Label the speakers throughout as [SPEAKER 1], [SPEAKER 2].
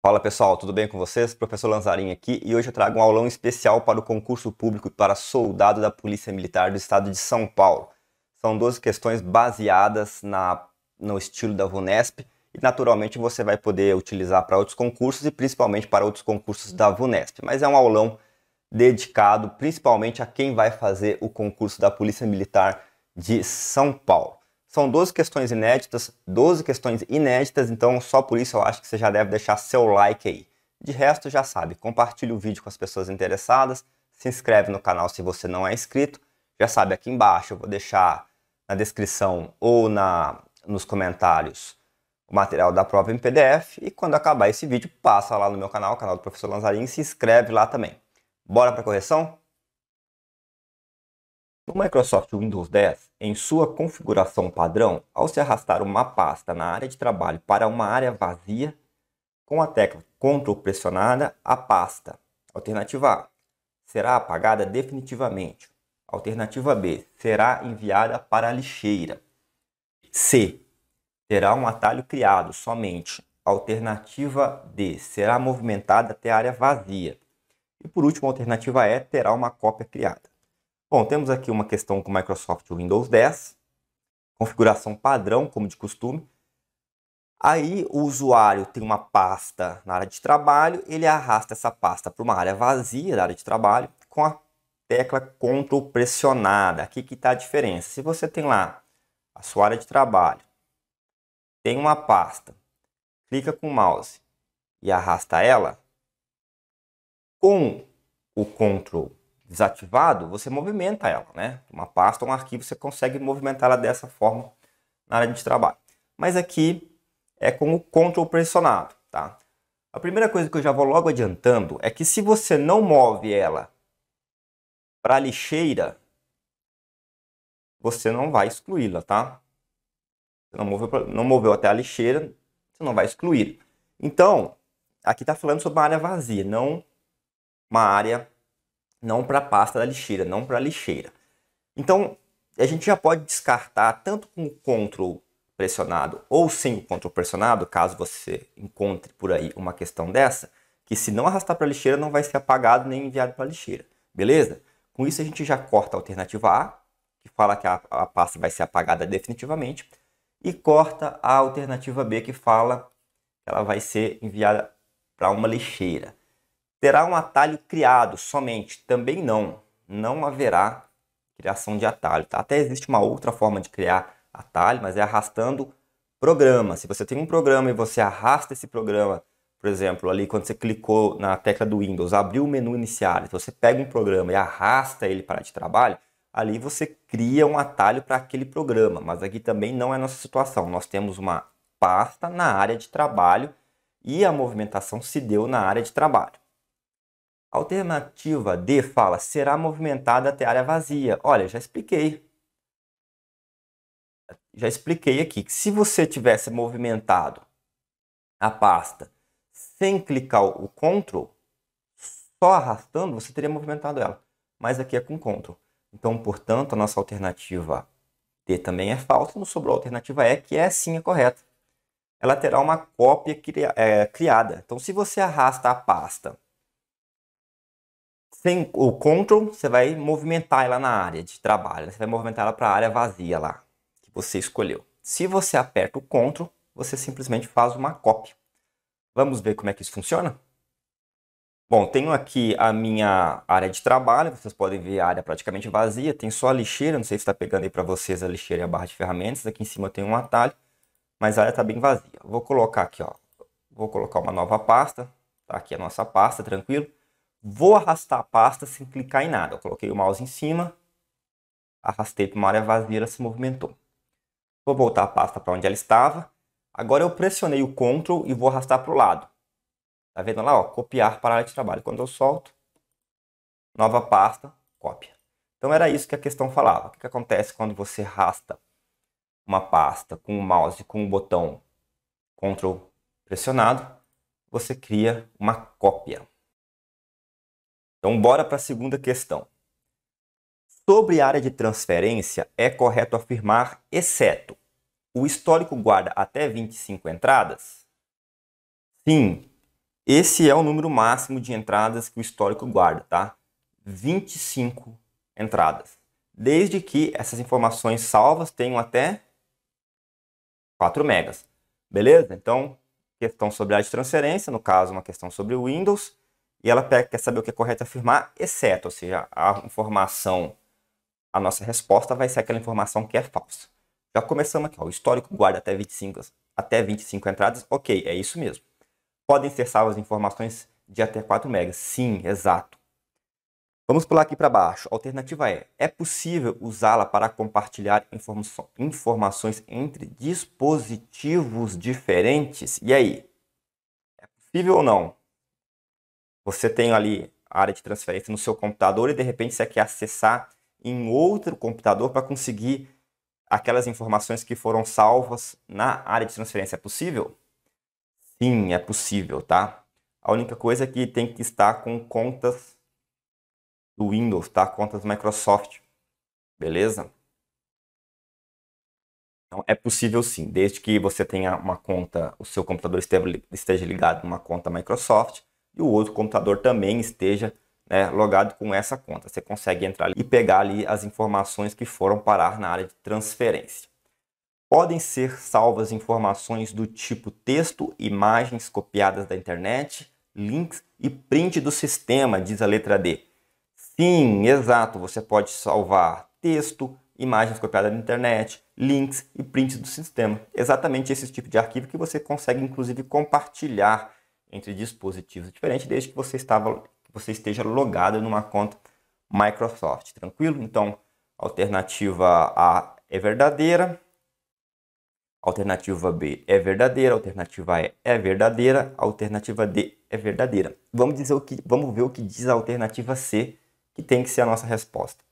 [SPEAKER 1] Fala pessoal, tudo bem com vocês? Professor Lanzarin aqui e hoje eu trago um aulão especial para o concurso público para soldado da Polícia Militar do Estado de São Paulo. São 12 questões baseadas na, no estilo da VUNESP e naturalmente você vai poder utilizar para outros concursos e principalmente para outros concursos da VUNESP, mas é um aulão dedicado principalmente a quem vai fazer o concurso da Polícia Militar de São Paulo. São 12 questões inéditas, 12 questões inéditas, então só por isso eu acho que você já deve deixar seu like aí. De resto, já sabe, compartilhe o vídeo com as pessoas interessadas, se inscreve no canal se você não é inscrito. Já sabe, aqui embaixo eu vou deixar na descrição ou na, nos comentários o material da prova em PDF e quando acabar esse vídeo, passa lá no meu canal, o canal do Professor Lanzarin, e se inscreve lá também. Bora para correção? No Microsoft Windows 10, em sua configuração padrão, ao se arrastar uma pasta na área de trabalho para uma área vazia, com a tecla Ctrl pressionada, a pasta, alternativa A, será apagada definitivamente. Alternativa B, será enviada para a lixeira. C, terá um atalho criado somente. Alternativa D, será movimentada até a área vazia. E por último, a alternativa E, terá uma cópia criada. Bom, temos aqui uma questão com Microsoft Windows 10, configuração padrão, como de costume. Aí o usuário tem uma pasta na área de trabalho, ele arrasta essa pasta para uma área vazia da área de trabalho com a tecla Ctrl pressionada. Aqui que está a diferença. Se você tem lá a sua área de trabalho, tem uma pasta, clica com o mouse e arrasta ela, com o Ctrl desativado, você movimenta ela, né? Uma pasta, um arquivo, você consegue movimentá-la dessa forma na área de trabalho. Mas aqui é com o control pressionado, tá? A primeira coisa que eu já vou logo adiantando é que se você não move ela para a lixeira, você não vai excluí-la, tá? Você não moveu, não moveu até a lixeira, você não vai excluir. Então, aqui está falando sobre uma área vazia, não uma área não para a pasta da lixeira, não para a lixeira. Então, a gente já pode descartar tanto com o control pressionado ou sem o control pressionado, caso você encontre por aí uma questão dessa, que se não arrastar para a lixeira não vai ser apagado nem enviado para a lixeira, beleza? Com isso a gente já corta a alternativa A, que fala que a, a pasta vai ser apagada definitivamente, e corta a alternativa B, que fala que ela vai ser enviada para uma lixeira. Terá um atalho criado somente? Também não. Não haverá criação de atalho. Tá? Até existe uma outra forma de criar atalho, mas é arrastando programa. Se você tem um programa e você arrasta esse programa, por exemplo, ali quando você clicou na tecla do Windows, abriu o menu iniciar, se você pega um programa e arrasta ele para de trabalho, ali você cria um atalho para aquele programa. Mas aqui também não é a nossa situação. Nós temos uma pasta na área de trabalho e a movimentação se deu na área de trabalho. Alternativa D fala, será movimentada até área vazia. Olha, já expliquei. Já expliquei aqui que se você tivesse movimentado a pasta sem clicar o CTRL, só arrastando, você teria movimentado ela. Mas aqui é com CTRL. Então, portanto, a nossa alternativa D também é falsa, Não sobrou a alternativa E, que é sim é correta. Ela terá uma cópia eh, criada. Então, se você arrasta a pasta sem o control, você vai movimentar ela na área de trabalho. Você vai movimentar ela para a área vazia lá que você escolheu. Se você aperta o control, você simplesmente faz uma cópia. Vamos ver como é que isso funciona? Bom, tenho aqui a minha área de trabalho, vocês podem ver a área praticamente vazia, tem só a lixeira, não sei se está pegando aí para vocês a lixeira e a barra de ferramentas, aqui em cima eu tenho um atalho, mas a área está bem vazia. Vou colocar aqui, ó, vou colocar uma nova pasta, Está aqui a nossa pasta, tranquilo. Vou arrastar a pasta sem clicar em nada. Eu coloquei o mouse em cima, arrastei para uma área vazia, ela se movimentou. Vou voltar a pasta para onde ela estava. Agora eu pressionei o Ctrl e vou arrastar para o lado. Tá vendo lá? Ó, copiar para a área de trabalho. Quando eu solto, nova pasta, cópia. Então era isso que a questão falava. O que, que acontece quando você arrasta uma pasta com o mouse com o botão Ctrl pressionado? Você cria uma cópia. Então, bora para a segunda questão. Sobre a área de transferência, é correto afirmar, exceto o histórico guarda até 25 entradas? Sim, esse é o número máximo de entradas que o histórico guarda, tá? 25 entradas. Desde que essas informações salvas tenham até 4 megas. Beleza? Então, questão sobre a área de transferência, no caso, uma questão sobre o Windows. E ela pega, quer saber o que é correto afirmar, exceto, ou seja, a informação, a nossa resposta vai ser aquela informação que é falsa. Já começamos aqui, ó, o histórico guarda até 25, até 25 entradas, ok, é isso mesmo. Podem ser salvas informações de até 4 MB, sim, exato. Vamos pular aqui para baixo. A alternativa é: é possível usá-la para compartilhar informações entre dispositivos diferentes? E aí? É possível ou não? Você tem ali a área de transferência no seu computador e de repente você quer acessar em outro computador para conseguir aquelas informações que foram salvas na área de transferência. É possível? Sim, é possível, tá? A única coisa é que tem que estar com contas do Windows, tá? Contas Microsoft. Beleza? Então, é possível sim, desde que você tenha uma conta, o seu computador esteja ligado numa conta Microsoft e o outro computador também esteja né, logado com essa conta. Você consegue entrar e pegar ali as informações que foram parar na área de transferência. Podem ser salvas informações do tipo texto, imagens copiadas da internet, links e print do sistema, diz a letra D. Sim, exato, você pode salvar texto, imagens copiadas da internet, links e prints do sistema. Exatamente esse tipo de arquivo que você consegue inclusive compartilhar entre dispositivos é diferentes, desde que você, estava, você esteja logado numa conta Microsoft, tranquilo? Então, alternativa A é verdadeira, alternativa B é verdadeira, alternativa E é verdadeira, alternativa D é verdadeira. Vamos, dizer o que, vamos ver o que diz a alternativa C, que tem que ser a nossa resposta.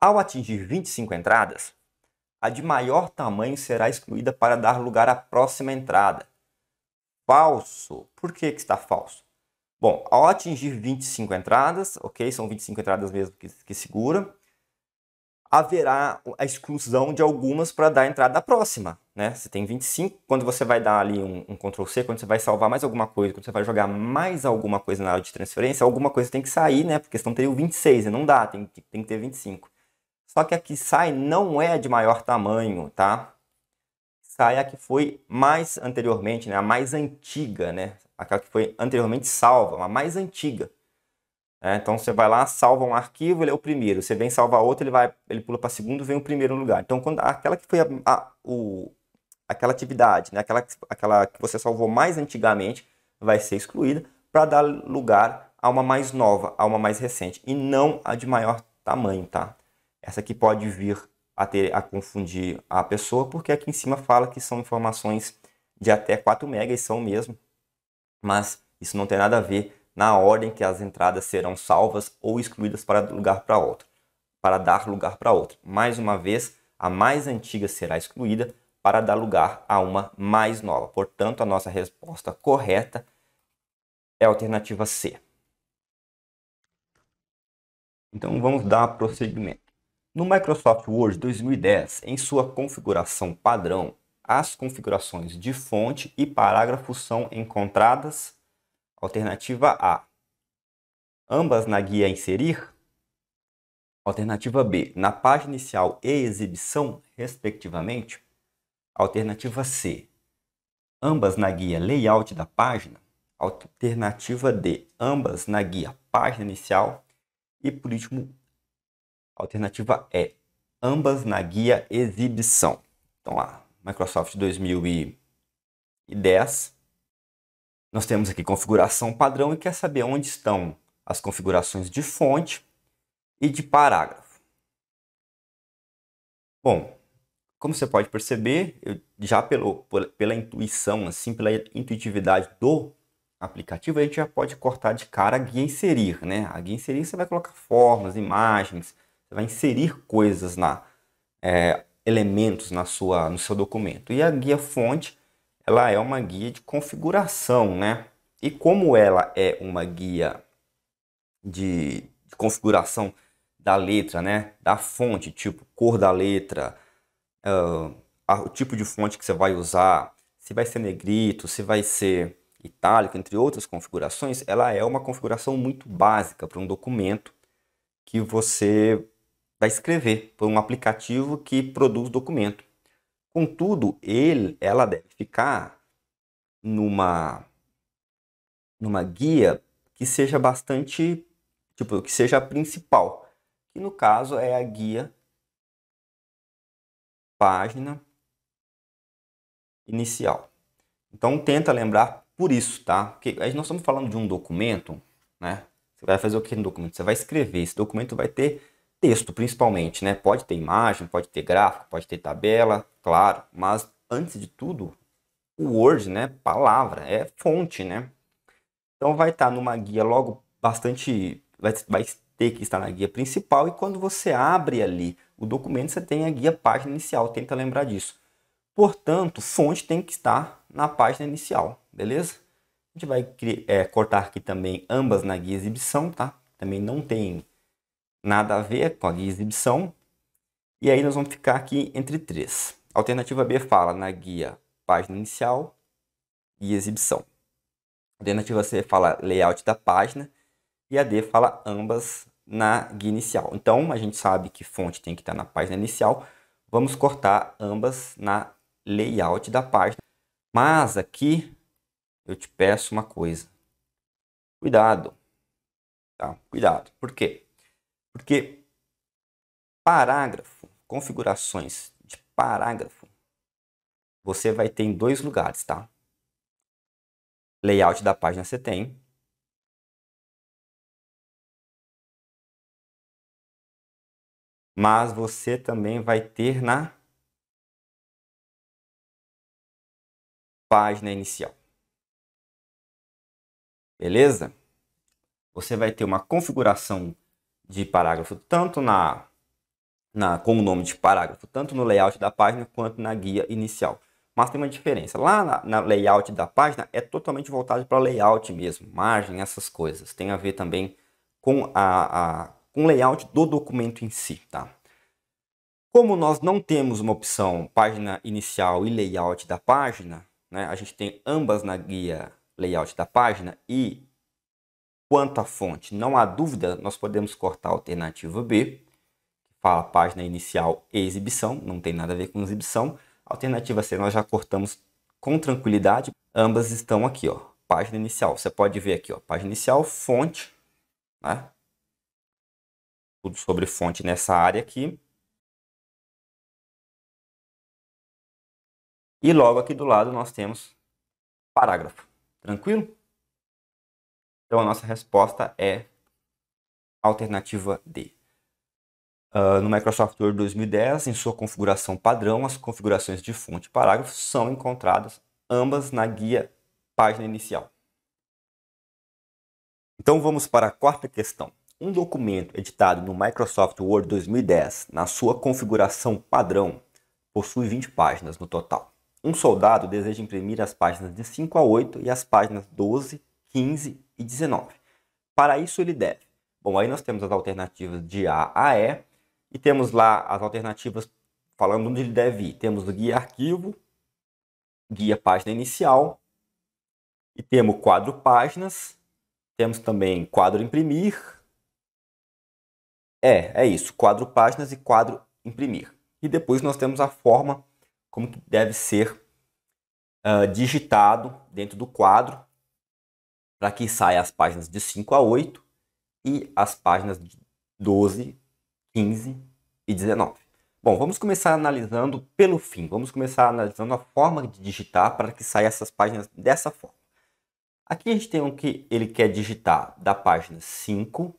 [SPEAKER 1] Ao atingir 25 entradas, a de maior tamanho será excluída para dar lugar à próxima entrada falso. Por que, que está falso? Bom, ao atingir 25 entradas, ok? São 25 entradas mesmo que, que segura, haverá a exclusão de algumas para dar entrada na próxima. Né? Você tem 25, quando você vai dar ali um, um Ctrl C, quando você vai salvar mais alguma coisa, quando você vai jogar mais alguma coisa na área de transferência, alguma coisa tem que sair, né? Porque senão teria o 26 e né? não dá, tem, tem que ter 25. Só que a que sai não é de maior tamanho, tá? sai a que foi mais anteriormente, né? a mais antiga, né? aquela que foi anteriormente salva, a mais antiga. É, então você vai lá, salva um arquivo, ele é o primeiro. Você vem salvar outro, ele vai, ele pula para segundo, vem o primeiro no lugar. Então quando aquela que foi a, a, o, aquela atividade, né? aquela, aquela que você salvou mais antigamente, vai ser excluída para dar lugar a uma mais nova, a uma mais recente e não a de maior tamanho, tá? Essa aqui pode vir a, ter, a confundir a pessoa, porque aqui em cima fala que são informações de até 4 MB, e são mesmo, mas isso não tem nada a ver na ordem que as entradas serão salvas ou excluídas para lugar para outro, para dar lugar para outra. Mais uma vez, a mais antiga será excluída para dar lugar a uma mais nova. Portanto, a nossa resposta correta é a alternativa C. Então vamos dar prosseguimento. No Microsoft Word 2010, em sua configuração padrão, as configurações de fonte e parágrafo são encontradas. Alternativa A. Ambas na guia Inserir. Alternativa B. Na página inicial e exibição, respectivamente. Alternativa C. Ambas na guia Layout da página. Alternativa D. Ambas na guia Página inicial. E por último, Alternativa E, é ambas na guia exibição. Então, lá, Microsoft 2010. Nós temos aqui configuração padrão e quer saber onde estão as configurações de fonte e de parágrafo. Bom, como você pode perceber, eu já pelo, pela intuição, assim, pela intuitividade do aplicativo, a gente já pode cortar de cara a guia inserir, né? A guia inserir você vai colocar formas, imagens, você vai inserir coisas na é, elementos na sua no seu documento. E a guia fonte, ela é uma guia de configuração, né? E como ela é uma guia de, de configuração da letra, né? Da fonte, tipo cor da letra, uh, a, o tipo de fonte que você vai usar, se vai ser negrito, se vai ser itálico, entre outras configurações, ela é uma configuração muito básica para um documento que você vai escrever por um aplicativo que produz documento. Contudo, ele, ela deve ficar numa, numa guia que seja bastante, tipo, que seja a principal, que no caso é a guia página inicial. Então tenta lembrar por isso, tá? Porque aí nós estamos falando de um documento, né? Você vai fazer o que no documento? Você vai escrever. Esse documento vai ter texto, principalmente, né? Pode ter imagem, pode ter gráfico, pode ter tabela, claro, mas antes de tudo, o Word, né? Palavra, é fonte, né? Então vai estar tá numa guia logo bastante. Vai, vai ter que estar na guia principal e quando você abre ali o documento, você tem a guia página inicial, tenta lembrar disso. Portanto, fonte tem que estar na página inicial, beleza? A gente vai é, cortar aqui também ambas na guia exibição, tá? Também não tem nada a ver com a guia exibição. E aí nós vamos ficar aqui entre três. Alternativa B fala na guia página inicial e exibição. Alternativa C fala layout da página e a D fala ambas na guia inicial. Então a gente sabe que fonte tem que estar na página inicial. Vamos cortar ambas na layout da página. Mas aqui eu te peço uma coisa. Cuidado. Tá? Cuidado. Por quê? Porque parágrafo, configurações de parágrafo, você vai ter em dois lugares, tá? Layout da página você tem. Mas você também vai ter na página inicial. Beleza? Você vai ter uma configuração de parágrafo, tanto na, na, com o nome de parágrafo, tanto no layout da página quanto na guia inicial. Mas tem uma diferença. Lá na, na layout da página é totalmente voltado para layout mesmo, margem, essas coisas. Tem a ver também com, a, a, com o layout do documento em si. Tá? Como nós não temos uma opção página inicial e layout da página, né, a gente tem ambas na guia layout da página e Quanto à fonte, não há dúvida, nós podemos cortar a alternativa B, que fala página inicial e exibição, não tem nada a ver com exibição. alternativa C nós já cortamos com tranquilidade, ambas estão aqui, ó, página inicial. Você pode ver aqui, ó, página inicial, fonte, né? Tudo sobre fonte nessa área aqui. E logo aqui do lado nós temos parágrafo. Tranquilo? Então a nossa resposta é alternativa D. Uh, no Microsoft Word 2010, em sua configuração padrão, as configurações de fonte e parágrafo são encontradas ambas na guia página inicial. Então vamos para a quarta questão. Um documento editado no Microsoft Word 2010, na sua configuração padrão, possui 20 páginas no total. Um soldado deseja imprimir as páginas de 5 a 8 e as páginas 12, 15 e 19. Para isso, ele deve. Bom, aí nós temos as alternativas de A a E, e temos lá as alternativas falando onde ele deve ir. Temos o guia arquivo, guia página inicial, e temos quadro páginas, temos também quadro imprimir. É, é isso, quadro páginas e quadro imprimir. E depois nós temos a forma como que deve ser uh, digitado dentro do quadro para que saia as páginas de 5 a 8 e as páginas de 12, 15 e 19. Bom, vamos começar analisando pelo fim. Vamos começar analisando a forma de digitar para que saia essas páginas dessa forma. Aqui a gente tem o que ele quer digitar da página 5,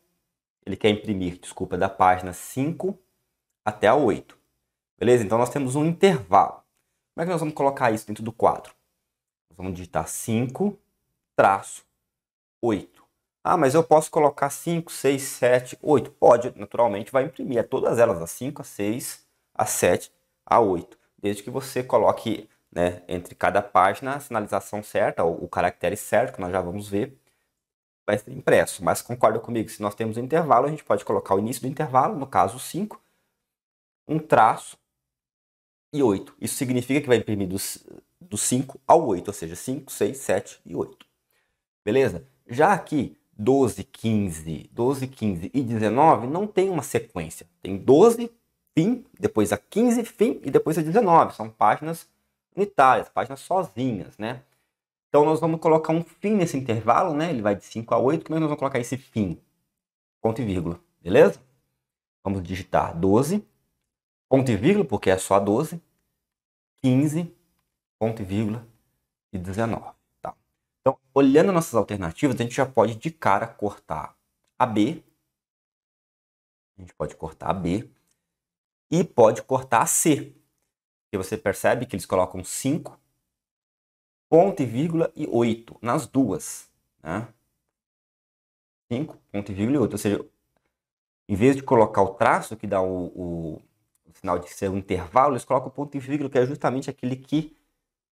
[SPEAKER 1] ele quer imprimir, desculpa, da página 5 até a 8. Beleza? Então nós temos um intervalo. Como é que nós vamos colocar isso dentro do quadro? Nós vamos digitar 5, traço, 8. Ah, mas eu posso colocar 5, 6, 7, 8. Pode, naturalmente, vai imprimir a é todas elas, a 5, a 6, a 7, a 8. Desde que você coloque né, entre cada página a sinalização certa, o, o caractere certo, que nós já vamos ver, vai ser impresso. Mas concorda comigo, se nós temos um intervalo, a gente pode colocar o início do intervalo, no caso 5, um traço e 8. Isso significa que vai imprimir dos, do 5 ao 8, ou seja, 5, 6, 7 e 8. Beleza? Já aqui, 12, 15, 12, 15 e 19 não tem uma sequência. Tem 12, fim, depois a 15, fim e depois a 19. São páginas unitárias, páginas sozinhas, né? Então nós vamos colocar um fim nesse intervalo, né? Ele vai de 5 a 8, como é que nós vamos colocar esse fim? Ponto e vírgula, beleza? Vamos digitar 12, ponto e vírgula, porque é só 12, 15, ponto e vírgula e 19. Então, olhando nossas alternativas, a gente já pode de cara cortar a B. A gente pode cortar a B e pode cortar a C. E você percebe que eles colocam 5, ponto e vírgula e 8 nas duas. Né? 5, ponto e vírgula e 8. Ou seja, em vez de colocar o traço que dá o, o, o sinal de ser um intervalo, eles colocam o ponto e vírgula, que é justamente aquele que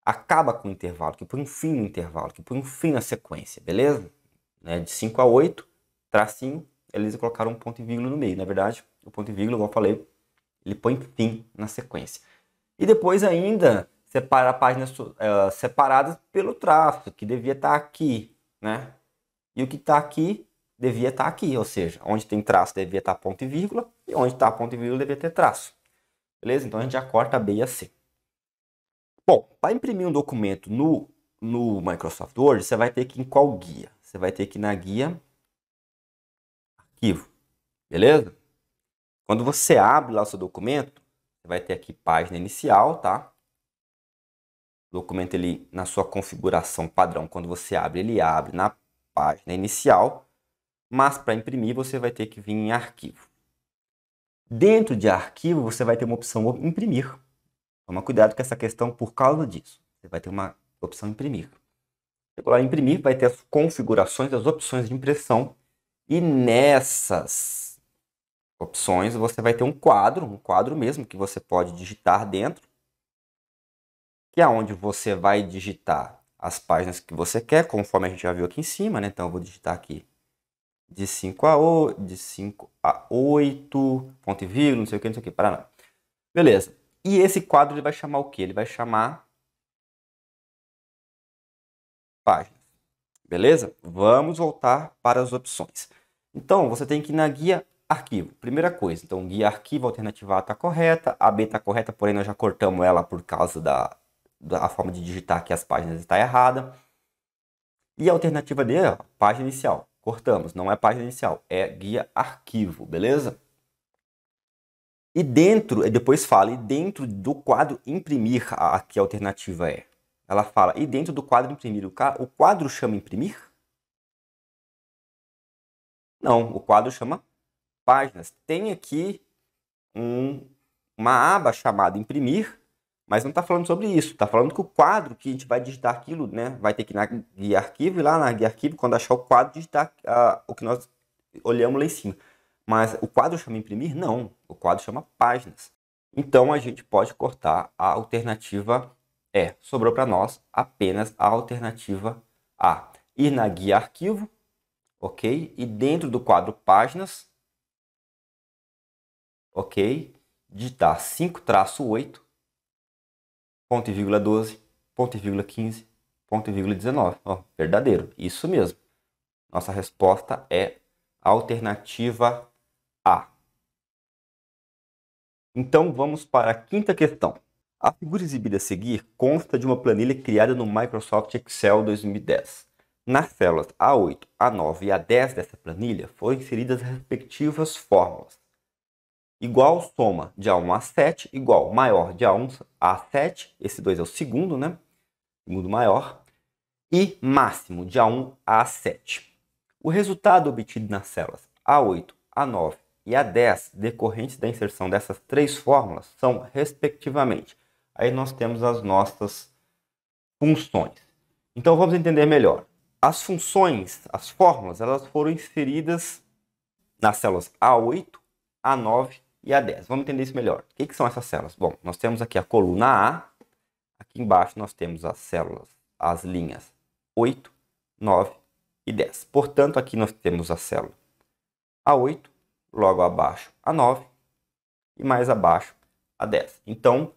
[SPEAKER 1] acaba com o intervalo, que põe um fim no intervalo, que põe um fim na sequência, beleza? Né? De 5 a 8, tracinho, eles colocaram um ponto e vírgula no meio. Na verdade, o ponto e vírgula, igual eu falei, ele põe fim na sequência. E depois ainda separa a página eh, separada pelo traço, que devia estar tá aqui, né? E o que está aqui devia estar tá aqui, ou seja, onde tem traço devia estar tá ponto e vírgula, e onde está ponto e vírgula devia ter traço. Beleza? Então a gente já corta a B e a C. Bom, para imprimir um documento no, no Microsoft Word, você vai ter que ir em qual guia? Você vai ter que ir na guia arquivo, beleza? Quando você abre lá o seu documento, você vai ter aqui página inicial, tá? O documento ele na sua configuração padrão, quando você abre, ele abre na página inicial, mas para imprimir você vai ter que vir em arquivo. Dentro de arquivo você vai ter uma opção imprimir. Toma cuidado com essa questão por causa disso. Você vai ter uma opção imprimir. Chegou lá imprimir, vai ter as configurações, as opções de impressão. E nessas opções você vai ter um quadro, um quadro mesmo, que você pode digitar dentro. Que é onde você vai digitar as páginas que você quer, conforme a gente já viu aqui em cima, né? Então eu vou digitar aqui de 5 a 8, de 5 a 8, ponto e vírgula, não sei o que, não sei o que, para lá. Beleza. E esse quadro ele vai chamar o quê? Ele vai chamar páginas. Beleza? Vamos voltar para as opções. Então, você tem que ir na guia arquivo. Primeira coisa, então, guia arquivo, alternativa A está correta, a B está correta, porém nós já cortamos ela por causa da, da forma de digitar que as páginas está errada. E a alternativa D, ó, página inicial. Cortamos, não é página inicial, é guia arquivo, beleza? E dentro, depois fala, e dentro do quadro imprimir, aqui a alternativa é. Ela fala, e dentro do quadro imprimir, o quadro chama imprimir? Não, o quadro chama páginas. Tem aqui um, uma aba chamada imprimir, mas não está falando sobre isso. Está falando que o quadro que a gente vai digitar aquilo, né? Vai ter que ir na guia arquivo e lá na guia arquivo, quando achar o quadro, digitar uh, o que nós olhamos lá em cima. Mas o quadro chama imprimir? Não. O quadro chama páginas. Então a gente pode cortar a alternativa E. Sobrou para nós apenas a alternativa A. Ir na guia arquivo, ok? E dentro do quadro páginas, ok? Digitar 5-8, ponto e vírgula 12, ponto e vírgula 15, ponto e vírgula 19. Ó, verdadeiro, isso mesmo. Nossa resposta é alternativa a. Então vamos para a quinta questão. A figura exibida a seguir consta de uma planilha criada no Microsoft Excel 2010. Nas células A8, A9 e A10 dessa planilha foram inseridas as respectivas fórmulas. Igual soma de A1 a 7, igual maior de A1 a 7, esse 2 é o segundo, né? Segundo maior. E máximo de A1 a 7. O resultado obtido nas células A8, A9 e a 10 decorrentes da inserção dessas três fórmulas são, respectivamente, aí nós temos as nossas funções. Então vamos entender melhor. As funções, as fórmulas, elas foram inseridas nas células A8, A9 e A10. Vamos entender isso melhor. O que, que são essas células? Bom, nós temos aqui a coluna A, aqui embaixo nós temos as células, as linhas 8, 9 e 10. Portanto, aqui nós temos a célula A8, logo abaixo a 9 e mais abaixo a 10. Então,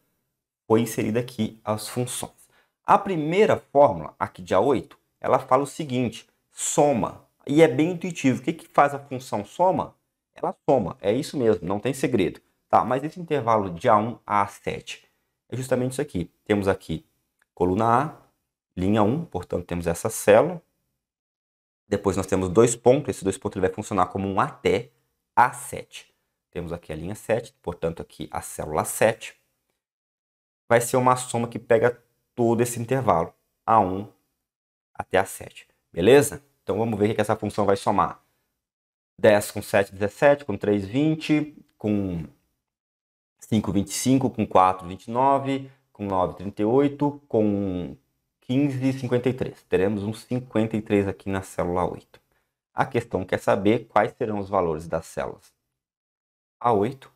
[SPEAKER 1] foi inserida aqui as funções. A primeira fórmula, aqui de A8, ela fala o seguinte, soma, e é bem intuitivo. O que, que faz a função soma? Ela soma, é isso mesmo, não tem segredo. Tá, mas esse intervalo de A1 a A7 é justamente isso aqui. Temos aqui coluna A, linha 1, portanto temos essa célula. Depois nós temos dois pontos, esse dois pontos ele vai funcionar como um até, a7. Temos aqui a linha 7, portanto aqui a célula 7. Vai ser uma soma que pega todo esse intervalo, A1 até A7. Beleza? Então vamos ver o que essa função vai somar. 10 com 7, 17, com 3, 20, com 5, 25, com 4, 29, com 9, 38, com 15, 53. Teremos uns 53 aqui na célula 8. A questão quer saber quais serão os valores das células A8,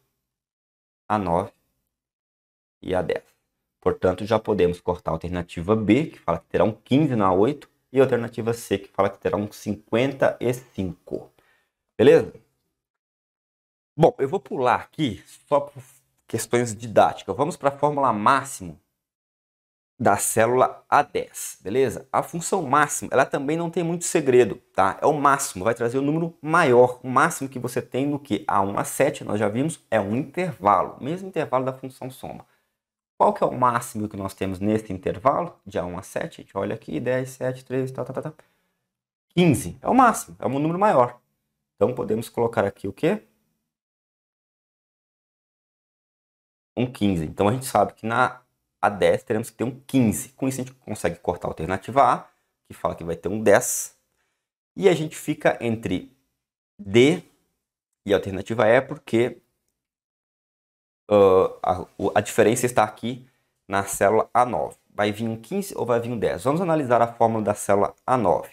[SPEAKER 1] A9 e A10. Portanto, já podemos cortar a alternativa B, que fala que terá um 15 na 8 e a alternativa C, que fala que terá um 55. Beleza? Bom, eu vou pular aqui só por questões didáticas. Vamos para a fórmula máximo da célula A10, beleza? A função máxima, ela também não tem muito segredo, tá? É o máximo, vai trazer o um número maior. O máximo que você tem no que A1 a 7, nós já vimos, é um intervalo, mesmo intervalo da função soma. Qual que é o máximo que nós temos neste intervalo? De A1 a 7, a gente olha aqui, 10, 7, 3, tá, tá, tá, tá. 15 é o máximo, é um número maior. Então podemos colocar aqui o quê? Um 15. Então a gente sabe que na a 10, teremos que ter um 15. Com isso a gente consegue cortar a alternativa A, que fala que vai ter um 10. E a gente fica entre D e a alternativa E, porque uh, a, a diferença está aqui na célula A9. Vai vir um 15 ou vai vir um 10? Vamos analisar a fórmula da célula A9.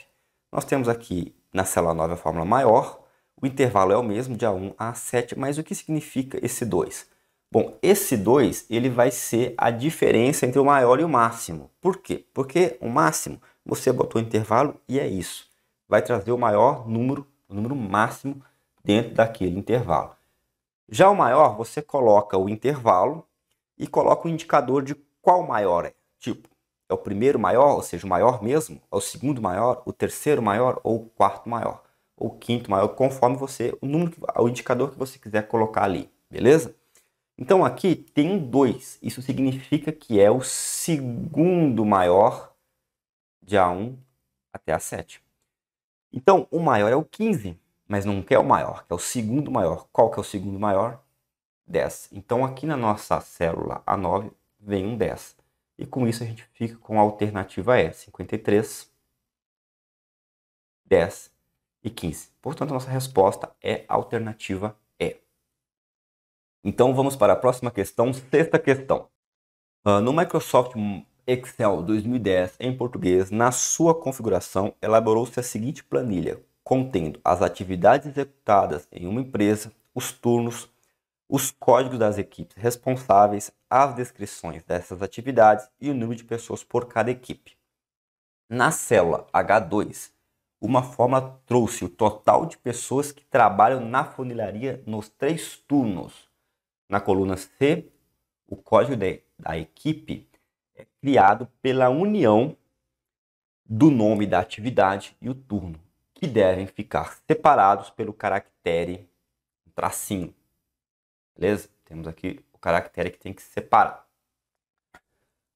[SPEAKER 1] Nós temos aqui na célula 9 a fórmula maior, o intervalo é o mesmo, de A1 a A7, mas o que significa esse 2? Bom, esse 2 ele vai ser a diferença entre o maior e o máximo. Por quê? Porque o máximo, você botou o intervalo e é isso. Vai trazer o maior número, o número máximo dentro daquele intervalo. Já o maior, você coloca o intervalo e coloca o indicador de qual maior é. Tipo, é o primeiro maior, ou seja, o maior mesmo, é o segundo maior, o terceiro maior ou o quarto maior, ou o quinto maior, conforme você, o número, o indicador que você quiser colocar ali, beleza? Então aqui tem dois. Isso significa que é o segundo maior de A1 até A7. Então o maior é o 15, mas não quer o maior, quer é o segundo maior. Qual que é o segundo maior? 10. Então aqui na nossa célula A9 vem um 10. E com isso a gente fica com a alternativa E, 53, 10 e 15. Portanto, a nossa resposta é a alternativa E. Então vamos para a próxima questão, sexta questão. Uh, no Microsoft Excel 2010 em português, na sua configuração, elaborou-se a seguinte planilha, contendo as atividades executadas em uma empresa, os turnos, os códigos das equipes responsáveis, as descrições dessas atividades e o número de pessoas por cada equipe. Na célula H2, uma fórmula trouxe o total de pessoas que trabalham na funilaria nos três turnos na coluna C, o código de, da equipe é criado pela união do nome da atividade e o turno, que devem ficar separados pelo caractere tracinho. Beleza? Temos aqui o caractere que tem que separar.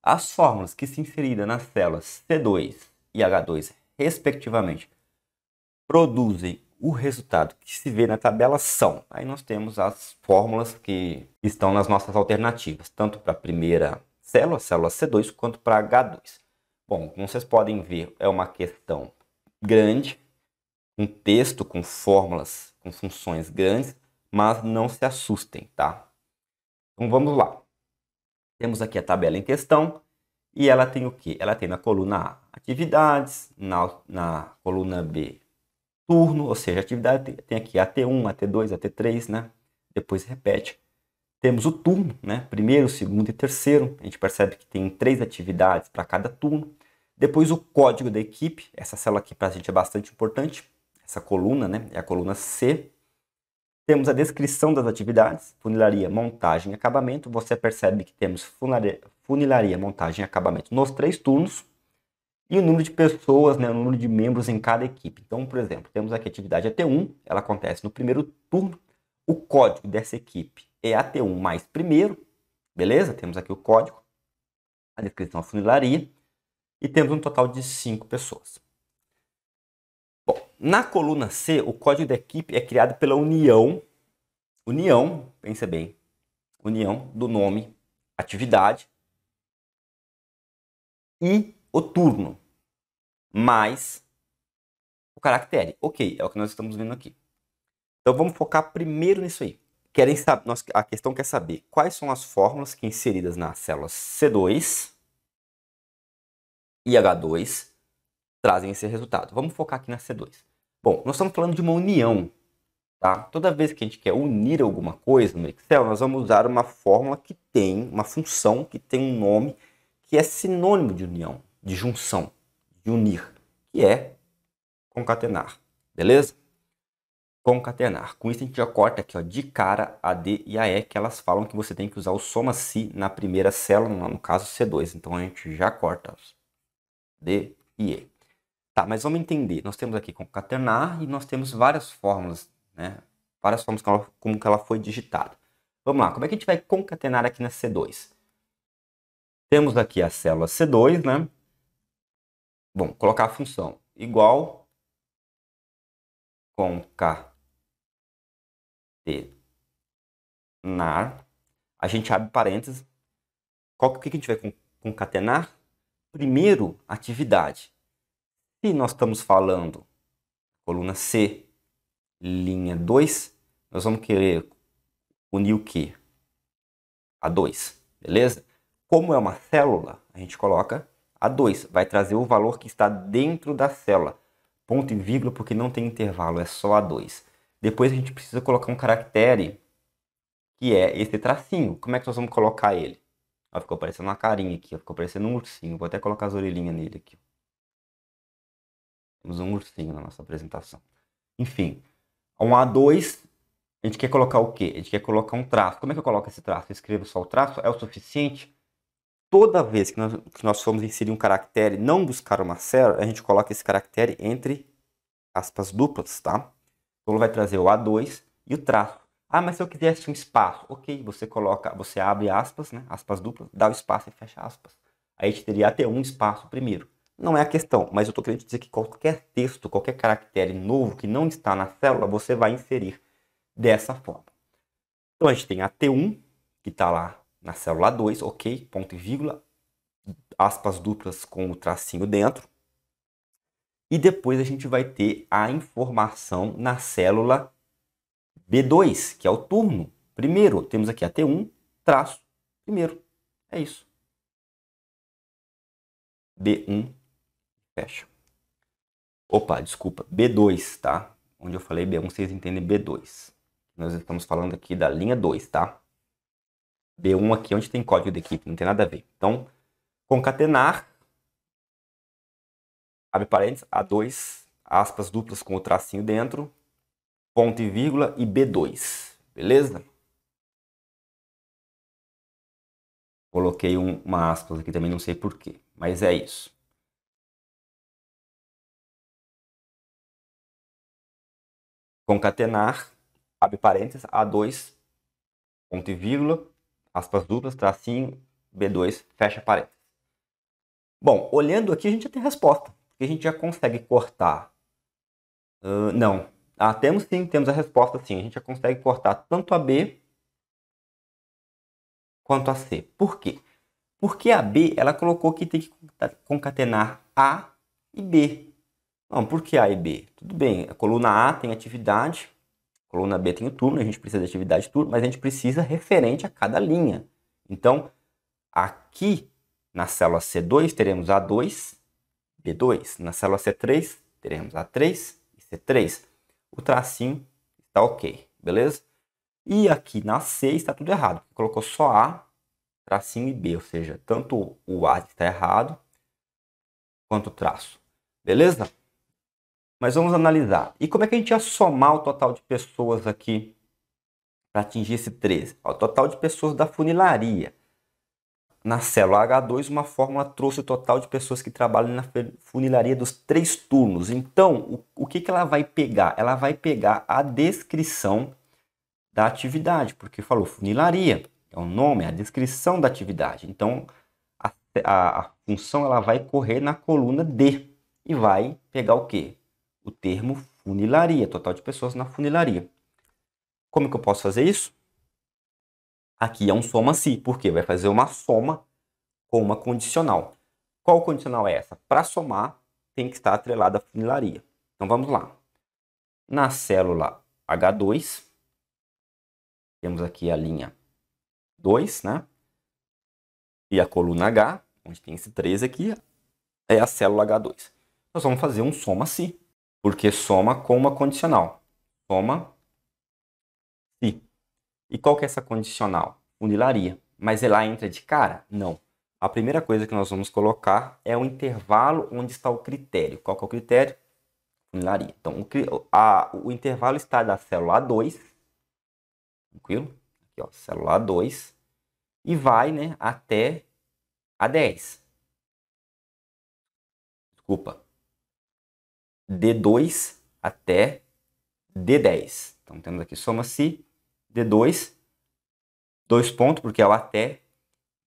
[SPEAKER 1] As fórmulas que se inseriram nas células C2 e H2, respectivamente, produzem o resultado que se vê na tabela são. Aí nós temos as fórmulas que estão nas nossas alternativas, tanto para a primeira célula, célula C2, quanto para H2. Bom, como vocês podem ver, é uma questão grande, um texto com fórmulas, com funções grandes, mas não se assustem, tá? Então vamos lá. Temos aqui a tabela em questão e ela tem o que? Ela tem na coluna A atividades, na, na coluna B turno, ou seja, a atividade tem aqui AT1, AT2, AT3, né? Depois repete. Temos o turno, né? Primeiro, segundo e terceiro. A gente percebe que tem três atividades para cada turno. Depois o código da equipe. Essa célula aqui para a gente é bastante importante. Essa coluna, né? É a coluna C. Temos a descrição das atividades, funilaria, montagem e acabamento. Você percebe que temos funilaria, funilaria montagem e acabamento nos três turnos e o número de pessoas, né, o número de membros em cada equipe. Então, por exemplo, temos aqui a atividade AT1, ela acontece no primeiro turno. O código dessa equipe é AT1 mais primeiro, beleza? Temos aqui o código, a descrição, a funilaria, e temos um total de 5 pessoas. Bom, na coluna C, o código da equipe é criado pela união, união, pensa bem, união do nome atividade e o turno mais o caractere. Ok, é o que nós estamos vendo aqui. Então vamos focar primeiro nisso aí. Querem saber, nós, a questão quer saber quais são as fórmulas que inseridas nas células C2 e H2 trazem esse resultado. Vamos focar aqui na C2. Bom, nós estamos falando de uma união. Tá? Toda vez que a gente quer unir alguma coisa no Excel, nós vamos usar uma fórmula que tem, uma função que tem um nome que é sinônimo de união de junção, de unir, que é concatenar, beleza? Concatenar. Com isso a gente já corta aqui ó, de cara a D e a E, que elas falam que você tem que usar o soma-si na primeira célula, no caso C2. Então a gente já corta D e E. Tá, mas vamos entender. Nós temos aqui concatenar e nós temos várias fórmulas, né? Várias formas como ela, como ela foi digitada. Vamos lá, como é que a gente vai concatenar aqui na C2? Temos aqui a célula C2, né? Bom, colocar a função igual concatenar. A gente abre parênteses. Qual, o que a gente vai concatenar? Primeiro, atividade. Se nós estamos falando coluna C, linha 2, nós vamos querer unir o que? A 2, beleza? Como é uma célula, a gente coloca a2 vai trazer o valor que está dentro da célula. Ponto e vírgula porque não tem intervalo, é só A2. Depois a gente precisa colocar um caractere, que é esse tracinho. Como é que nós vamos colocar ele? Ó, ficou parecendo uma carinha aqui, ó, ficou parecendo um ursinho. Vou até colocar as orelhinhas nele aqui. Temos um ursinho na nossa apresentação. Enfim, um A2, a gente quer colocar o quê? A gente quer colocar um traço. Como é que eu coloco esse traço? Eu escrevo só o traço? É o suficiente? toda vez que nós, que nós formos inserir um caractere e não buscar uma célula, a gente coloca esse caractere entre aspas duplas, tá? Então ele vai trazer o A2 e o traço. Ah, mas se eu quisesse um espaço, ok, você coloca, você abre aspas, né? Aspas duplas, dá o espaço e fecha aspas. Aí a gente teria até um espaço primeiro. Não é a questão, mas eu estou querendo dizer que qualquer texto, qualquer caractere novo que não está na célula, você vai inserir dessa forma. Então a gente tem a T1, que está lá na célula 2, ok, ponto e vírgula, aspas duplas com o tracinho dentro. E depois a gente vai ter a informação na célula B2, que é o turno. Primeiro, temos aqui a T1, traço, primeiro. É isso. B1, fecha. Opa, desculpa, B2, tá? Onde eu falei B1, vocês entendem B2. Nós estamos falando aqui da linha 2, tá? B1 aqui, onde tem código de equipe, não tem nada a ver. Então, concatenar, abre parênteses, A2, aspas duplas com o tracinho dentro, ponto e vírgula e B2, beleza? Coloquei um, uma aspas aqui também, não sei porquê, mas é isso. Concatenar, abre parênteses, A2, ponto e vírgula, aspas duplas, tracinho, B2, fecha parênteses. Bom, olhando aqui a gente já tem resposta, porque a gente já consegue cortar. Uh, não. Ah, temos sim, temos a resposta sim. A gente já consegue cortar tanto a B quanto a C. Por quê? Porque a B, ela colocou que tem que concatenar A e B. Não, por que A e B? Tudo bem, a coluna A tem atividade, Coluna B tem o turno, a gente precisa de atividade turno, mas a gente precisa referente a cada linha. Então, aqui na célula C2 teremos A2, B2. Na célula C3 teremos A3 e C3. O tracinho está ok, beleza? E aqui na C está tudo errado, porque colocou só A, tracinho e B, ou seja, tanto o A está errado quanto o traço. Beleza? Mas vamos analisar. E como é que a gente ia somar o total de pessoas aqui para atingir esse 13? O total de pessoas da funilaria. Na célula H2, uma fórmula trouxe o total de pessoas que trabalham na funilaria dos três turnos. Então, o, o que, que ela vai pegar? Ela vai pegar a descrição da atividade, porque falou funilaria, é o nome, é a descrição da atividade. Então, a, a, a função ela vai correr na coluna D e vai pegar o quê? o termo funilaria, total de pessoas na funilaria. Como que eu posso fazer isso? Aqui é um soma-si, porque vai fazer uma soma com uma condicional. Qual condicional é essa? Para somar, tem que estar atrelada à funilaria. Então vamos lá. Na célula H2, temos aqui a linha 2, né? E a coluna H, onde tem esse 3 aqui, é a célula H2. Nós vamos fazer um soma-si porque soma com uma condicional. Soma se. E qual que é essa condicional? Unilaria. Mas ela entra de cara? Não. A primeira coisa que nós vamos colocar é o intervalo onde está o critério. Qual que é o critério? Unilaria. Então, o, a, o intervalo está da célula A2, tranquilo? Aqui, ó, célula A2, e vai né, até A10. Desculpa, D2 até D10. Então temos aqui soma-se D2, dois pontos, porque é o até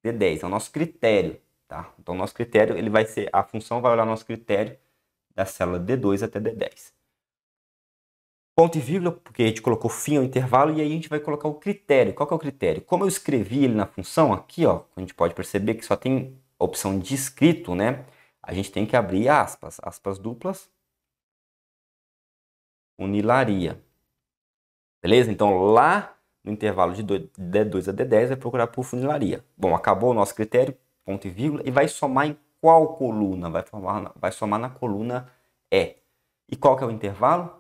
[SPEAKER 1] D10. É o nosso critério, tá? Então nosso critério, ele vai ser, a função vai olhar nosso critério da célula D2 até D10. Ponto e vírgula, porque a gente colocou fim ao intervalo, e aí a gente vai colocar o critério. Qual que é o critério? Como eu escrevi ele na função, aqui ó, a gente pode perceber que só tem a opção de escrito, né? A gente tem que abrir aspas, aspas duplas, unilaria. Beleza? Então, lá no intervalo de D2 a D10, vai procurar por funilaria. Bom, acabou o nosso critério, ponto e vírgula, e vai somar em qual coluna? Vai, formar, vai somar na coluna E. E qual que é o intervalo?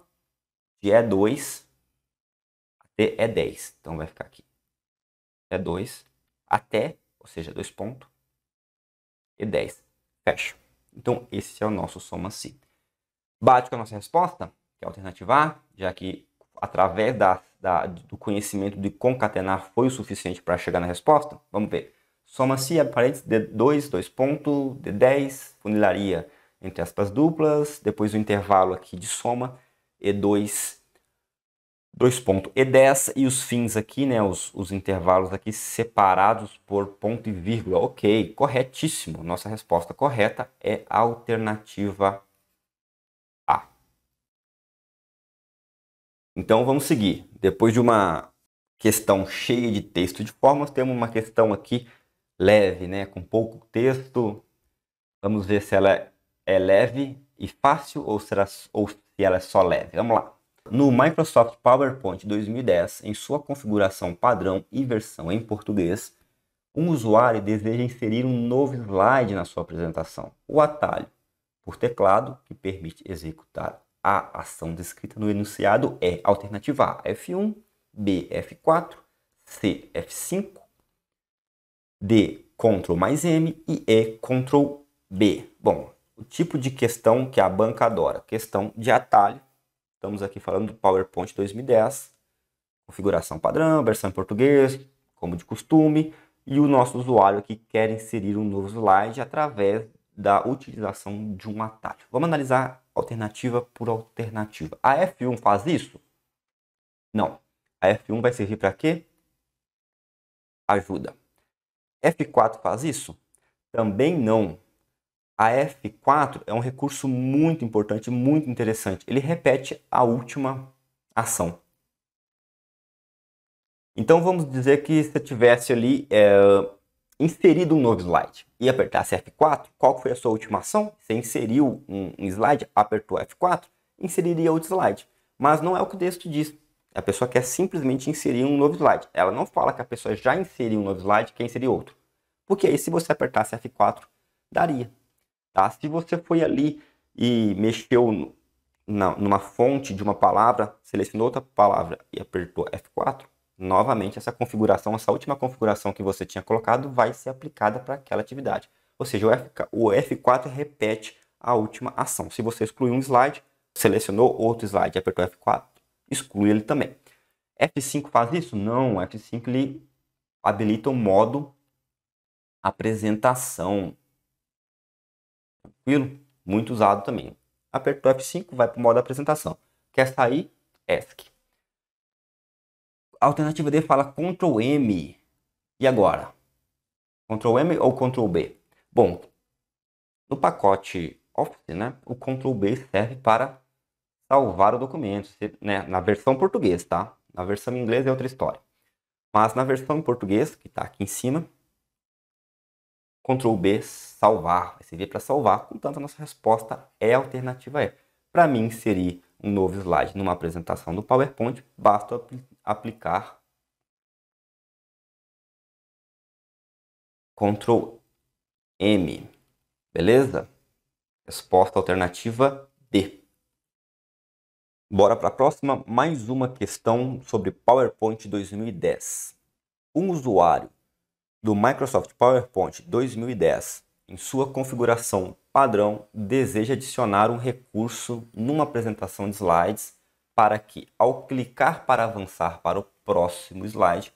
[SPEAKER 1] De E2 até E10. Então, vai ficar aqui. E2 até, ou seja, 2 pontos, E10. Fecha. Então, esse é o nosso soma se Bate com a nossa resposta? que é a alternativa A, já que através da, da, do conhecimento de concatenar foi o suficiente para chegar na resposta? Vamos ver. Soma-se a parênteses D2, dois ponto D10, funilaria entre aspas duplas, depois o intervalo aqui de soma, E2, e 10 e os fins aqui, né, os, os intervalos aqui separados por ponto e vírgula. Ok, corretíssimo. Nossa resposta correta é alternativa Então vamos seguir. Depois de uma questão cheia de texto de formas, temos uma questão aqui leve, né, com pouco texto. Vamos ver se ela é leve e fácil ou, será, ou se ela é só leve. Vamos lá. No Microsoft PowerPoint 2010, em sua configuração padrão e versão em português, um usuário deseja inserir um novo slide na sua apresentação. O atalho por teclado, que permite executar a ação descrita no enunciado é alternativa A, F1, B, F4, C, F5, D, Ctrl mais M e E, Ctrl B. Bom, o tipo de questão que a banca adora, questão de atalho. Estamos aqui falando do PowerPoint 2010, configuração padrão, versão em português, como de costume, e o nosso usuário aqui quer inserir um novo slide através da utilização de um atalho. Vamos analisar alternativa por alternativa. A F1 faz isso? Não. A F1 vai servir para quê? Ajuda. F4 faz isso? Também não. A F4 é um recurso muito importante, muito interessante. Ele repete a última ação. Então vamos dizer que se eu tivesse ali é inserido um novo slide e apertasse F4, qual foi a sua última ação? Você inseriu um slide, apertou F4, inseriria outro slide. Mas não é o que o texto diz. A pessoa quer simplesmente inserir um novo slide. Ela não fala que a pessoa já inseriu um novo slide, quer inserir outro. Porque aí se você apertasse F4, daria. Tá? Se você foi ali e mexeu no, na, numa fonte de uma palavra, selecionou outra palavra e apertou F4, novamente essa configuração, essa última configuração que você tinha colocado vai ser aplicada para aquela atividade. Ou seja, o F4 repete a última ação. Se você exclui um slide, selecionou outro slide, apertou F4, exclui ele também. F5 faz isso? Não, F5 ele habilita o modo apresentação. Tranquilo? Muito usado também. Apertou F5, vai para o modo apresentação. Quer sair? ESC a alternativa D fala Ctrl M. E agora? Ctrl M ou Ctrl B? Bom, no pacote Office, né, o Ctrl B serve para salvar o documento, né, na versão portuguesa, tá? Na versão inglesa é outra história. Mas na versão em português, que está aqui em cima, Ctrl B salvar, vai servir para salvar, portanto a nossa resposta é a alternativa E. Para mim, inserir um novo slide numa apresentação do PowerPoint, basta aplicar. Ctrl M. Beleza? Resposta alternativa D. Bora para a próxima, mais uma questão sobre PowerPoint 2010. Um usuário do Microsoft PowerPoint 2010, em sua configuração padrão, deseja adicionar um recurso numa apresentação de slides para que, ao clicar para avançar para o próximo slide,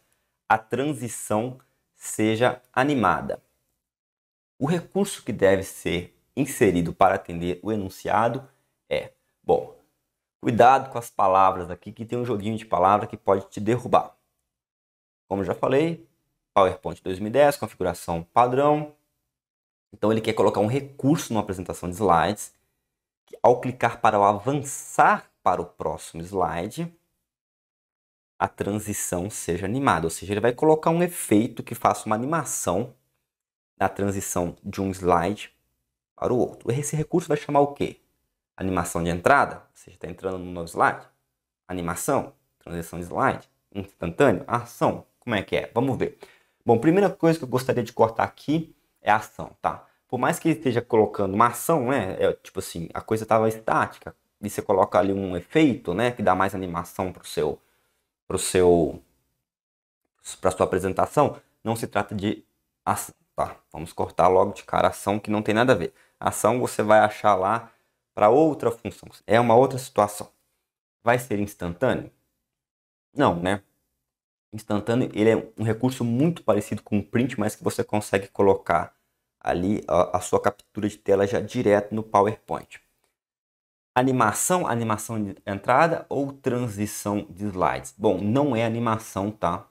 [SPEAKER 1] a transição seja animada. O recurso que deve ser inserido para atender o enunciado é, bom, cuidado com as palavras aqui, que tem um joguinho de palavra que pode te derrubar. Como já falei, PowerPoint 2010, configuração padrão. Então ele quer colocar um recurso numa apresentação de slides, que ao clicar para o avançar para o próximo slide a transição seja animada. Ou seja, ele vai colocar um efeito que faça uma animação da transição de um slide para o outro. Esse recurso vai chamar o quê? Animação de entrada, ou seja, está entrando no novo slide. Animação, transição de slide, instantâneo, ação. Como é que é? Vamos ver. Bom, primeira coisa que eu gostaria de cortar aqui é a ação, tá? Por mais que ele esteja colocando uma ação, né? É, tipo assim, a coisa estava estática, e você coloca ali um efeito, né, que dá mais animação para o seu, pro seu, para sua apresentação, não se trata de ação. Tá, vamos cortar logo de cara ação que não tem nada a ver. Ação você vai achar lá para outra função. É uma outra situação. Vai ser instantâneo? Não, né? Instantâneo ele é um recurso muito parecido com o print, mas que você consegue colocar ali a, a sua captura de tela já direto no PowerPoint. Animação, animação de entrada ou transição de slides? Bom, não é animação, tá?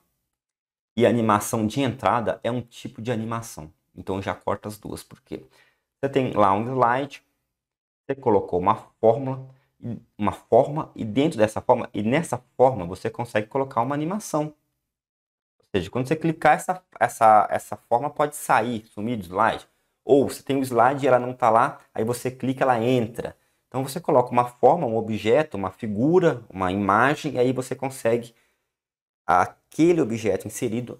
[SPEAKER 1] E animação de entrada é um tipo de animação. Então já corta as duas, porque você tem lá um slide, você colocou uma fórmula, uma forma e dentro dessa forma e nessa forma você consegue colocar uma animação. Ou seja, quando você clicar essa essa essa forma pode sair, sumir do slide, ou você tem o um slide e ela não está lá, aí você clica ela entra. Então você coloca uma forma, um objeto, uma figura, uma imagem, e aí você consegue aquele objeto inserido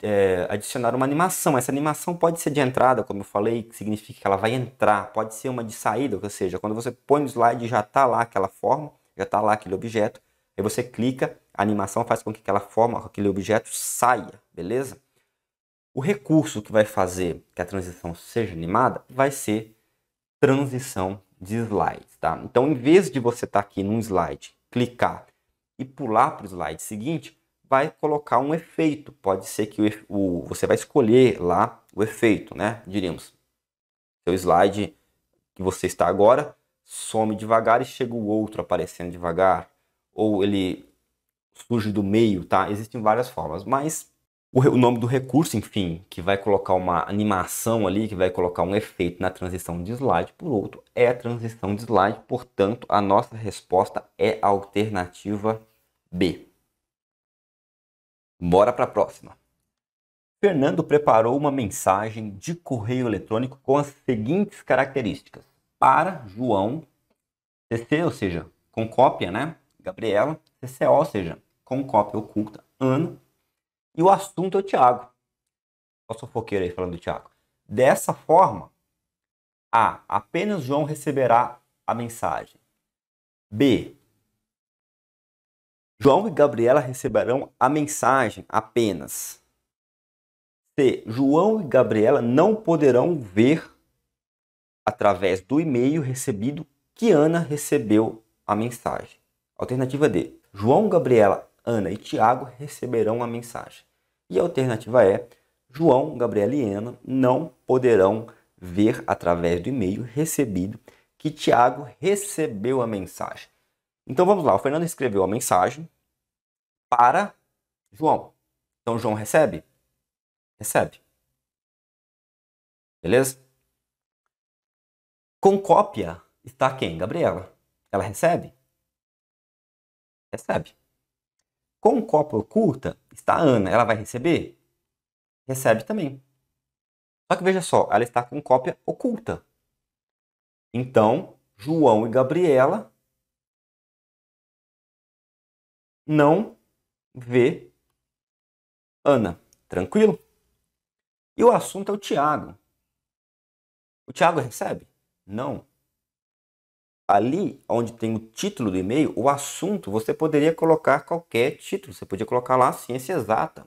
[SPEAKER 1] é, adicionar uma animação. Essa animação pode ser de entrada, como eu falei, que significa que ela vai entrar, pode ser uma de saída, ou seja, quando você põe o slide já está lá aquela forma, já está lá aquele objeto, aí você clica, a animação faz com que aquela forma, aquele objeto saia, beleza? O recurso que vai fazer que a transição seja animada vai ser transição de slides, tá? Então, em vez de você estar tá aqui num slide, clicar e pular para o slide seguinte, vai colocar um efeito. Pode ser que o, o, você vai escolher lá o efeito, né? Diríamos, seu slide que você está agora some devagar e chega o outro aparecendo devagar, ou ele surge do meio, tá? Existem várias formas, mas o, nome do recurso, enfim, que vai colocar uma animação ali, que vai colocar um efeito na transição de slide por outro, é a transição de slide, portanto, a nossa resposta é a alternativa B. Bora para a próxima. Fernando preparou uma mensagem de correio eletrônico com as seguintes características: para João CC, ou seja, com cópia, né? Gabriela, CCO, ou seja, com cópia oculta, Ana, e o assunto é o Tiago. Olha o fofoqueiro aí falando do Tiago. Dessa forma, A. Apenas João receberá a mensagem. B. João e Gabriela receberão a mensagem apenas. C. João e Gabriela não poderão ver através do e-mail recebido que Ana recebeu a mensagem. Alternativa D. João, Gabriela Ana e Tiago receberão a mensagem. E a alternativa é: João, Gabriela e Ana não poderão ver através do e-mail recebido que Tiago recebeu a mensagem. Então vamos lá, o Fernando escreveu a mensagem para João. Então João recebe? Recebe. Beleza? Com cópia está quem? Gabriela. Ela recebe? Recebe. Com cópia oculta está a Ana. Ela vai receber? Recebe também. Só que veja só, ela está com cópia oculta. Então, João e Gabriela não vê Ana. Tranquilo? E o assunto é o Tiago. O Tiago recebe? Não ali onde tem o título do e-mail, o assunto, você poderia colocar qualquer título. Você podia colocar lá ciência exata.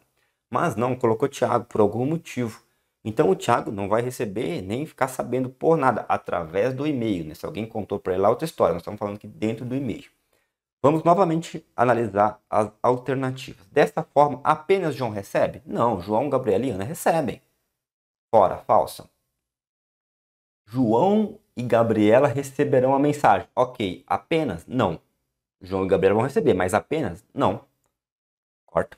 [SPEAKER 1] Mas não, colocou Tiago por algum motivo. Então o Tiago não vai receber nem ficar sabendo por nada através do e-mail. Né? Se alguém contou para ele lá outra história, nós estamos falando aqui dentro do e-mail. Vamos novamente analisar as alternativas. Desta forma, apenas João recebe? Não, João, Gabriel e Ana recebem. Fora, falsa. João e Gabriela receberão a mensagem. Ok, apenas? Não. João e Gabriela vão receber, mas apenas? Não. Corta.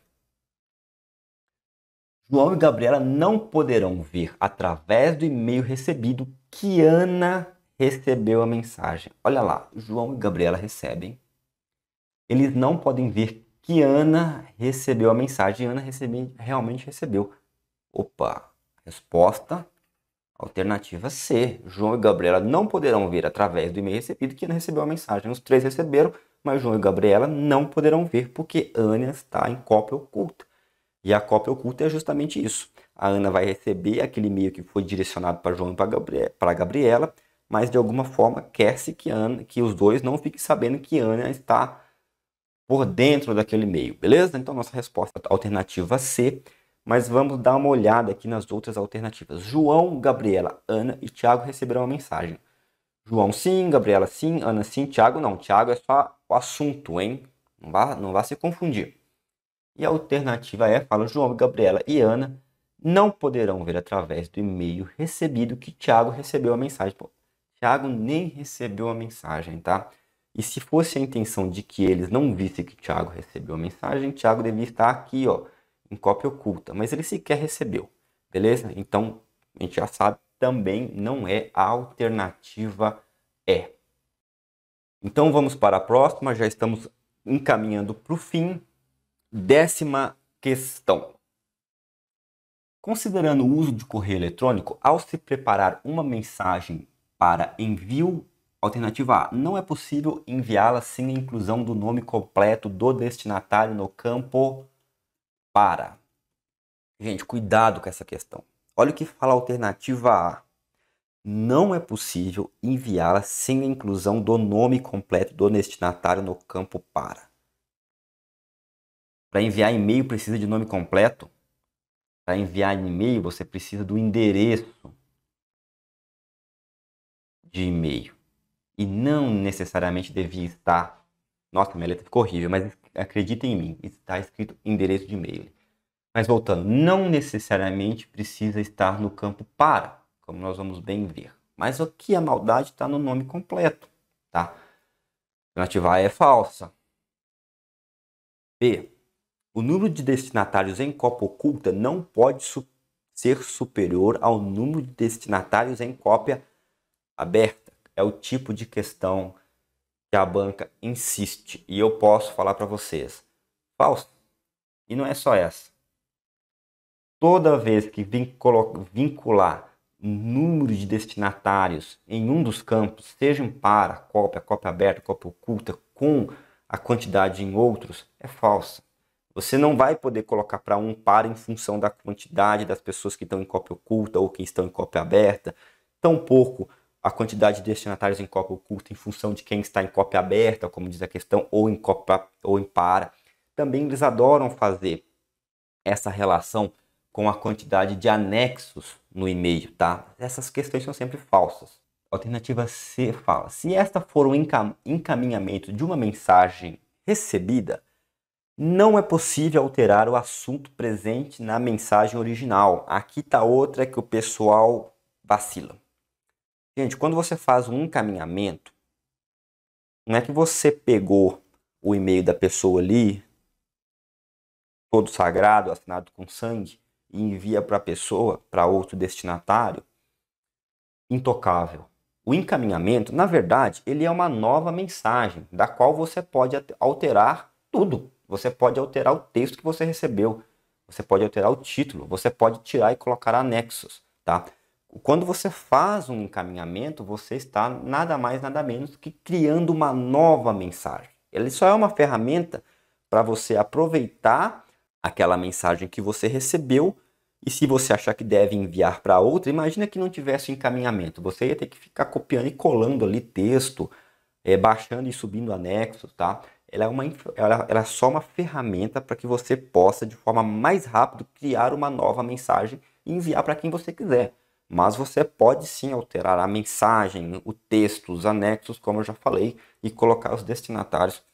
[SPEAKER 1] João e Gabriela não poderão ver através do e-mail recebido que Ana recebeu a mensagem. Olha lá, João e Gabriela recebem. Eles não podem ver que Ana recebeu a mensagem. Ana recebe, realmente recebeu. Opa, resposta Alternativa C. João e Gabriela não poderão ver através do e-mail recebido que Ana recebeu a mensagem. Os três receberam, mas João e Gabriela não poderão ver porque Ana está em cópia oculta. E a cópia oculta é justamente isso. A Ana vai receber aquele e-mail que foi direcionado para João e para Gabriela, mas de alguma forma quer-se que, que os dois não fiquem sabendo que Ana está por dentro daquele e-mail, beleza? Então nossa resposta alternativa C mas vamos dar uma olhada aqui nas outras alternativas. João, Gabriela, Ana e Tiago receberão a mensagem. João sim, Gabriela sim, Ana sim, Tiago não. Tiago é só o assunto, hein? Não vá, não vá se confundir. E a alternativa é, fala João, Gabriela e Ana não poderão ver através do e-mail recebido que Tiago recebeu a mensagem. Pô, Tiago nem recebeu a mensagem, tá? E se fosse a intenção de que eles não vissem que Tiago recebeu a mensagem, Tiago devia estar aqui, ó em cópia oculta, mas ele sequer recebeu, beleza? Então, a gente já sabe, também não é a alternativa é. Então, vamos para a próxima, já estamos encaminhando para o fim. Décima questão. Considerando o uso de correio eletrônico, ao se preparar uma mensagem para envio, alternativa A, não é possível enviá-la sem a inclusão do nome completo do destinatário no campo para. Gente, cuidado com essa questão. Olha o que fala a alternativa A. Não é possível enviá-la sem a inclusão do nome completo do destinatário no campo para. Para enviar e-mail precisa de nome completo. Para enviar e-mail você precisa do endereço de e-mail. E não necessariamente devia estar. Nossa, minha letra ficou horrível, mas acredita em mim. Está escrito endereço de e-mail. Mas voltando, não necessariamente precisa estar no campo para, como nós vamos bem ver. Mas aqui a maldade está no nome completo, tá? Alternativa é falsa. B. O número de destinatários em copa oculta não pode su ser superior ao número de destinatários em cópia aberta. É o tipo de questão que a banca insiste. E eu posso falar para vocês, falso. E não é só essa. Toda vez que vincular número de destinatários em um dos campos, seja para, cópia, é cópia aberta, cópia oculta, com a quantidade em outros, é falsa. Você não vai poder colocar para um par em função da quantidade das pessoas que estão em cópia oculta ou que estão em cópia aberta. Tampouco a quantidade de destinatários em copa oculta em função de quem está em cópia aberta, como diz a questão, ou em copa ou em para. Também eles adoram fazer essa relação com a quantidade de anexos no e-mail, tá? Essas questões são sempre falsas. Alternativa C fala: se esta for um encaminhamento de uma mensagem recebida, não é possível alterar o assunto presente na mensagem original. Aqui tá outra que o pessoal vacila. Gente, quando você faz um encaminhamento, não é que você pegou o e-mail da pessoa ali, todo sagrado, assinado com sangue, e envia para a pessoa, para outro destinatário, intocável. O encaminhamento, na verdade, ele é uma nova mensagem, da qual você pode alterar tudo. Você pode alterar o texto que você recebeu, você pode alterar o título, você pode tirar e colocar anexos, tá? Quando você faz um encaminhamento, você está nada mais, nada menos que criando uma nova mensagem. Ele só é uma ferramenta para você aproveitar aquela mensagem que você recebeu e se você achar que deve enviar para outra, imagina que não tivesse encaminhamento. Você ia ter que ficar copiando e colando ali texto, é, baixando e subindo anexos, tá? Ela é, uma, ela, ela é só uma ferramenta para que você possa, de forma mais rápida, criar uma nova mensagem e enviar para quem você quiser mas você pode sim alterar a mensagem, o texto, os anexos, como eu já falei, e colocar os destinatários que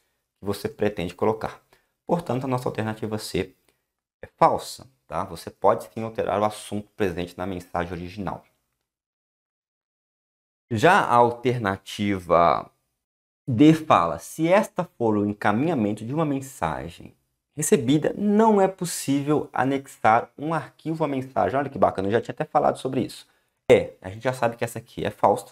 [SPEAKER 1] você pretende colocar. Portanto, a nossa alternativa C é falsa, tá? Você pode sim alterar o assunto presente na mensagem original. Já a alternativa D fala: se esta for o encaminhamento de uma mensagem recebida, não é possível anexar um arquivo à mensagem. Olha que bacana, eu já tinha até falado sobre isso. É, a gente já sabe que essa aqui é falsa,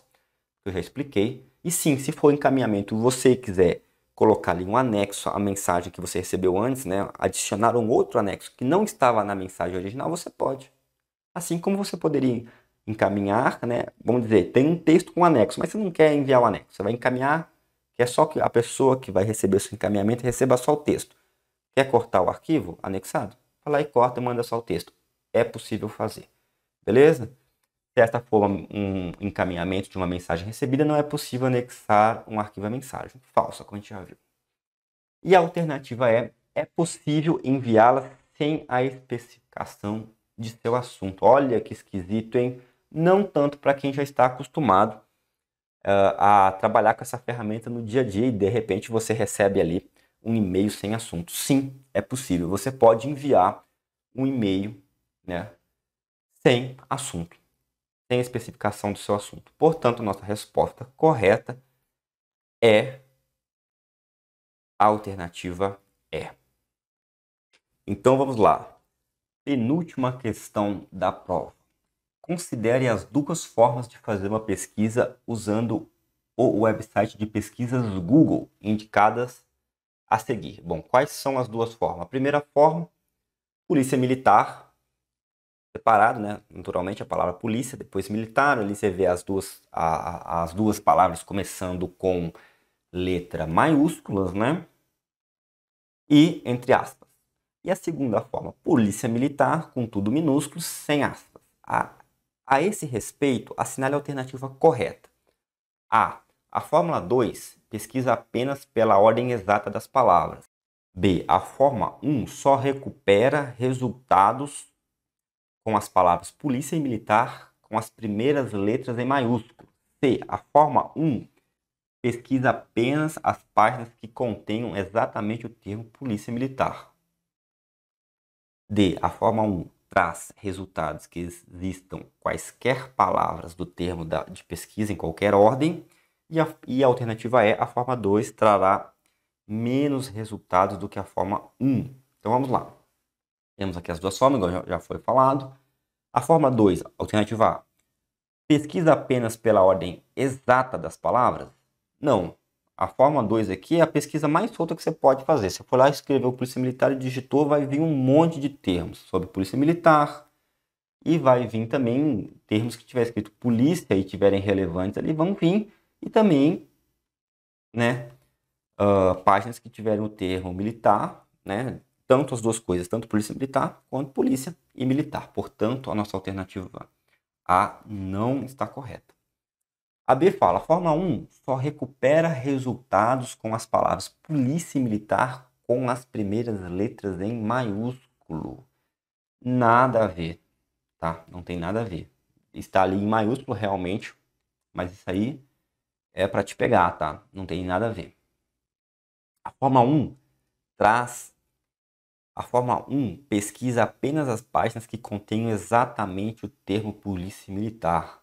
[SPEAKER 1] eu já expliquei. E sim, se for encaminhamento, você quiser colocar ali um anexo à mensagem que você recebeu antes, né? adicionar um outro anexo que não estava na mensagem original, você pode. Assim como você poderia encaminhar, né? vamos dizer, tem um texto com anexo, mas você não quer enviar o anexo, você vai encaminhar, que é só que a pessoa que vai receber o seu encaminhamento receba só o texto. Quer cortar o arquivo anexado? Vai lá e corta e manda só o texto. É possível fazer. Beleza? Se esta for um encaminhamento de uma mensagem recebida, não é possível anexar um arquivo à mensagem. Falsa, como a gente já viu. E a alternativa é, é possível enviá-la sem a especificação de seu assunto. Olha que esquisito, hein? Não tanto para quem já está acostumado uh, a trabalhar com essa ferramenta no dia a dia e de repente você recebe ali um e-mail sem assunto. Sim, é possível. Você pode enviar um e-mail né, sem assunto, sem especificação do seu assunto. Portanto, nossa resposta correta é a alternativa E. É. Então vamos lá. Penúltima questão da prova. Considere as duas formas de fazer uma pesquisa usando o website de pesquisas Google, indicadas a seguir. Bom, quais são as duas formas? A primeira forma, polícia militar, separado, né? Naturalmente a palavra polícia, depois militar, ali você vê as duas, a, a, as duas palavras começando com letra maiúsculas, né? E entre aspas. E a segunda forma, polícia militar, com tudo minúsculo, sem aspas. A, a esse respeito, assinale a alternativa correta. A. A fórmula 2 pesquisa apenas pela ordem exata das palavras. B. A forma 1 só recupera resultados com as palavras polícia e militar com as primeiras letras em maiúsculo. C. A forma 1 pesquisa apenas as páginas que contenham exatamente o termo polícia militar. D. A forma 1 traz resultados que existam quaisquer palavras do termo da, de pesquisa em qualquer ordem e a, e a alternativa é a forma 2 trará menos resultados do que a forma 1. Então vamos lá. Temos aqui as duas formas, igual já foi falado. A forma 2, alternativa A, pesquisa apenas pela ordem exata das palavras? Não. A forma 2 aqui é a pesquisa mais solta que você pode fazer. Você for lá escrever Polícia Militar e digitou, vai vir um monte de termos sobre Polícia Militar. E vai vir também termos que tiver escrito polícia e tiverem relevantes ali, vão vir. E também, né, uh, páginas que tiveram o termo militar, né, tanto as duas coisas, tanto polícia militar quanto polícia e militar. Portanto, a nossa alternativa A não está correta. A B fala: a forma 1 só recupera resultados com as palavras polícia e militar com as primeiras letras em maiúsculo. Nada a ver, tá? Não tem nada a ver. Está ali em maiúsculo realmente, mas isso aí é para te pegar, tá? Não tem nada a ver. A forma 1 traz a forma 1 pesquisa apenas as páginas que contêm exatamente o termo polícia militar.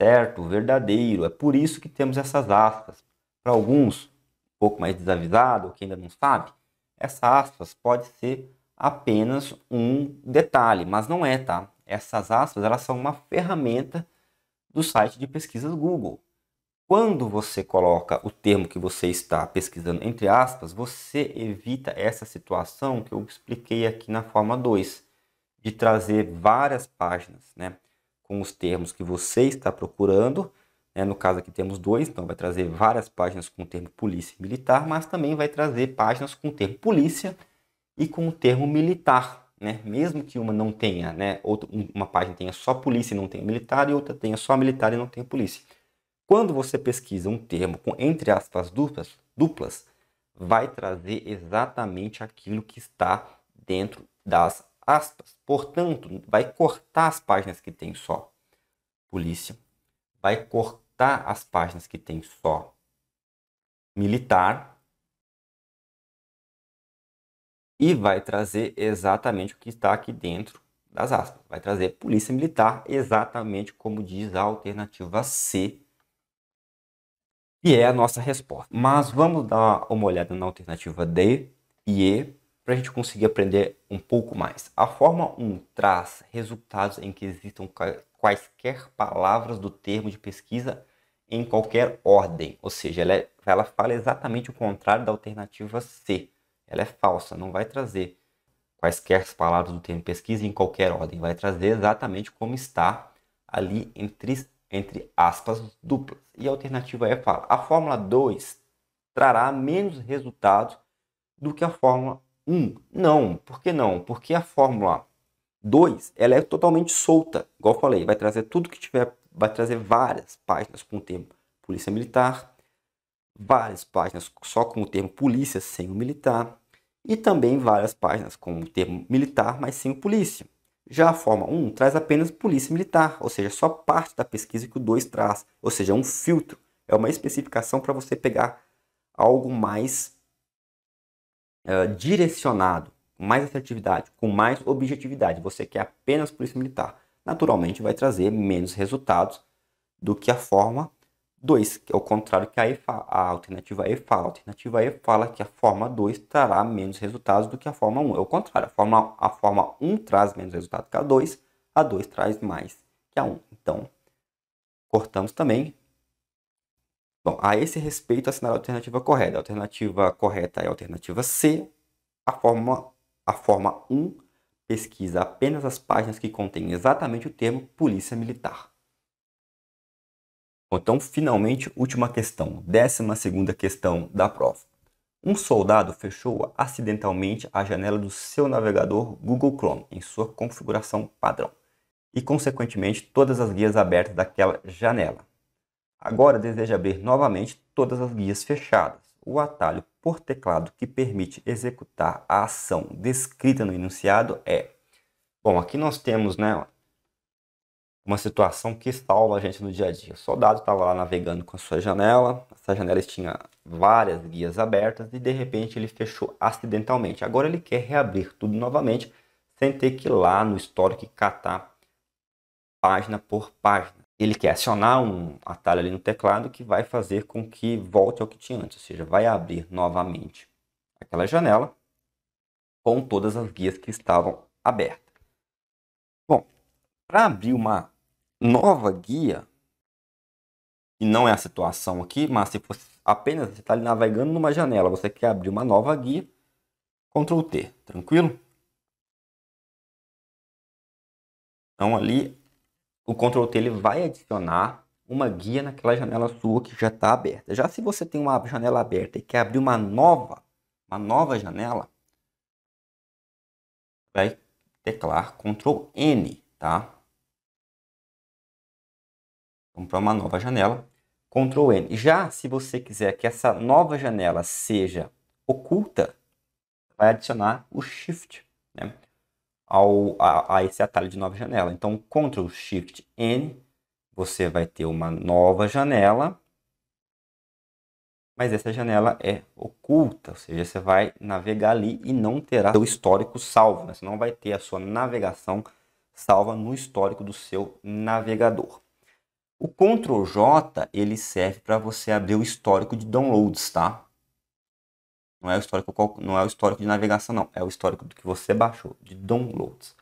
[SPEAKER 1] Certo, verdadeiro. É por isso que temos essas aspas. Para alguns, um pouco mais desavisado, que ainda não sabe, essas aspas pode ser apenas um detalhe, mas não é, tá? Essas aspas, elas são uma ferramenta do site de pesquisas Google. Quando você coloca o termo que você está pesquisando entre aspas, você evita essa situação que eu expliquei aqui na forma 2, de trazer várias páginas né, com os termos que você está procurando. Né, no caso aqui temos dois, então vai trazer várias páginas com o termo polícia e militar, mas também vai trazer páginas com o termo polícia e com o termo militar. Né? Mesmo que uma não tenha, né, outra, uma página tenha só polícia e não tenha militar, e outra tenha só militar e não tenha polícia. Quando você pesquisa um termo com entre aspas duplas, duplas, vai trazer exatamente aquilo que está dentro das aspas. Portanto, vai cortar as páginas que tem só polícia, vai cortar as páginas que tem só militar e vai trazer exatamente o que está aqui dentro das aspas. Vai trazer polícia militar exatamente como diz a alternativa C que é a nossa resposta. Mas vamos dar uma olhada na alternativa D e E para a gente conseguir aprender um pouco mais. A forma 1 traz resultados em que existam quaisquer palavras do termo de pesquisa em qualquer ordem, ou seja, ela, é, ela fala exatamente o contrário da alternativa C. Ela é falsa, não vai trazer quaisquer palavras do termo de pesquisa em qualquer ordem, vai trazer exatamente como está ali entre entre aspas duplas. E a alternativa E é fala: a Fórmula 2 trará menos resultados do que a Fórmula 1. Não, por que não? Porque a Fórmula 2 ela é totalmente solta, igual eu falei, vai trazer tudo que tiver, vai trazer várias páginas com o termo polícia militar, várias páginas só com o termo polícia sem o militar, e também várias páginas com o termo militar, mas sem o polícia. Já a forma 1 traz apenas polícia militar, ou seja, só parte da pesquisa que o 2 traz, ou seja, é um filtro, é uma especificação para você pegar algo mais uh, direcionado, com mais assertividade, com mais objetividade. Você quer apenas polícia militar, naturalmente vai trazer menos resultados do que a forma 2, que é o contrário que a, EFA, a alternativa E fala. A alternativa E fala que a forma 2 trará menos resultados do que a forma 1. É o contrário, a forma, a forma 1 traz menos resultado que a 2, a 2 traz mais que a 1. Então, cortamos também. Bom, a esse respeito, assinar a alternativa correta. A alternativa correta é a alternativa C. A forma, a forma 1 pesquisa apenas as páginas que contêm exatamente o termo polícia militar. Então, finalmente, última questão, décima segunda questão da prova. Um soldado fechou acidentalmente a janela do seu navegador Google Chrome em sua configuração padrão e, consequentemente, todas as guias abertas daquela janela. Agora deseja abrir novamente todas as guias fechadas. O atalho por teclado que permite executar a ação descrita no enunciado é... Bom, aqui nós temos né, uma situação que salva a gente no dia a dia. O soldado estava lá navegando com a sua janela, essa janela tinha várias guias abertas e de repente ele fechou acidentalmente. Agora ele quer reabrir tudo novamente sem ter que ir lá no histórico e catar página por página. Ele quer acionar um atalho ali no teclado que vai fazer com que volte ao que tinha antes, ou seja, vai abrir novamente aquela janela com todas as guias que estavam abertas. Bom, para abrir uma nova guia, e não é a situação aqui, mas se fosse apenas você está navegando numa janela, você quer abrir uma nova guia, Ctrl T, tranquilo? Então ali o Ctrl T ele vai adicionar uma guia naquela janela sua que já está aberta. Já se você tem uma janela aberta e quer abrir uma nova, uma nova janela, vai teclar Ctrl N, tá? Vamos para uma nova janela. Ctrl N. Já se você quiser que essa nova janela seja oculta, vai adicionar o Shift né, ao, a, a, esse atalho de nova janela. Então, Ctrl Shift N, você vai ter uma nova janela, mas essa janela é oculta, ou seja, você vai navegar ali e não terá seu histórico salvo, né? você não vai ter a sua navegação salva no histórico do seu navegador. O Ctrl J ele serve para você abrir o histórico de downloads, tá? Não é o histórico não é o histórico de navegação não, é o histórico do que você baixou de downloads.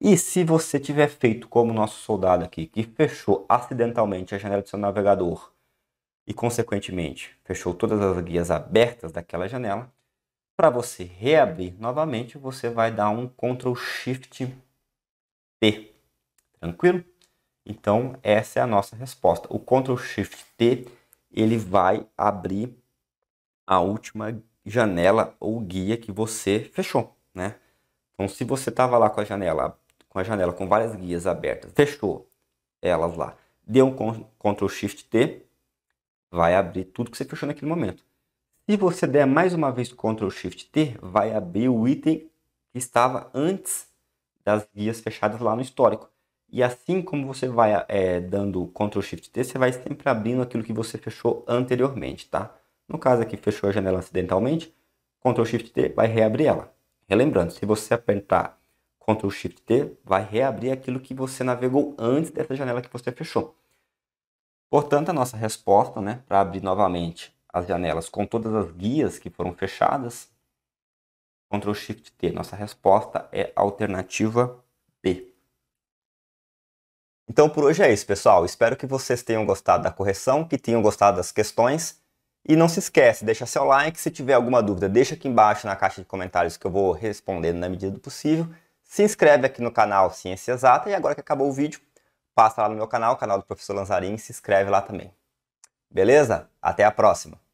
[SPEAKER 1] E se você tiver feito como o nosso soldado aqui, que fechou acidentalmente a janela do seu navegador e consequentemente fechou todas as guias abertas daquela janela, para você reabrir novamente, você vai dar um Ctrl Shift T. Tranquilo? Então, essa é a nossa resposta. O Ctrl Shift T, ele vai abrir a última janela ou guia que você fechou, né? Então, se você estava lá com a janela, com a janela com várias guias abertas, fechou elas lá, deu um Ctrl Shift T, vai abrir tudo que você fechou naquele momento. Se você der mais uma vez Ctrl Shift T, vai abrir o item que estava antes das guias fechadas lá no histórico. E assim como você vai é, dando Ctrl Shift T, você vai sempre abrindo aquilo que você fechou anteriormente, tá? No caso aqui, fechou a janela acidentalmente, Ctrl Shift T vai reabrir ela. Relembrando, se você apertar Ctrl Shift T, vai reabrir aquilo que você navegou antes dessa janela que você fechou. Portanto, a nossa resposta, né, para abrir novamente as janelas com todas as guias que foram fechadas, Ctrl Shift T, nossa resposta é alternativa B. Então por hoje é isso, pessoal. Espero que vocês tenham gostado da correção, que tenham gostado das questões. E não se esquece, deixa seu like. Se tiver alguma dúvida, deixa aqui embaixo na caixa de comentários que eu vou respondendo na medida do possível. Se inscreve aqui no canal Ciência Exata e agora que acabou o vídeo, passa lá no meu canal, o canal do Professor Lanzarin, e se inscreve lá também. Beleza? Até a próxima!